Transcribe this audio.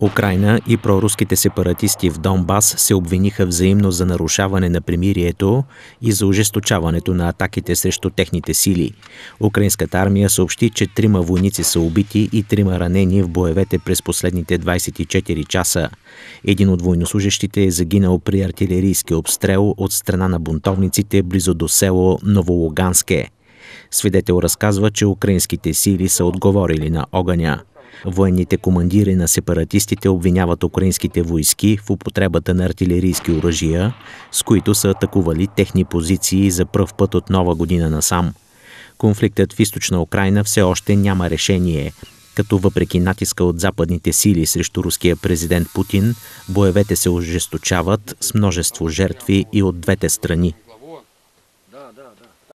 Украина и проруските сепаратисти в Донбас се обвиниха взаимно за нарушаване на примирието и за ожесточаването на атаките срещу техните сили. Украинската армия съобщи, че трима войници са убити и трима ранени в боевете през последните 24 часа. Един от войнослужащите е загинал при артилерийски обстрел от страна на бунтовниците близо до село Новолуганске. Свидетел разказва, че украинските сили са отговорили на огъня. Военните командири на сепаратистите обвиняват украинските войски в употребата на артилерийски оръжия, с които са атакували техни позиции за пръв път от нова година насам. Конфликтът в източна Украина все още няма решение, като въпреки натиска от западните сили срещу руския президент Путин, боевете се ожесточават с множество жертви и от двете страни –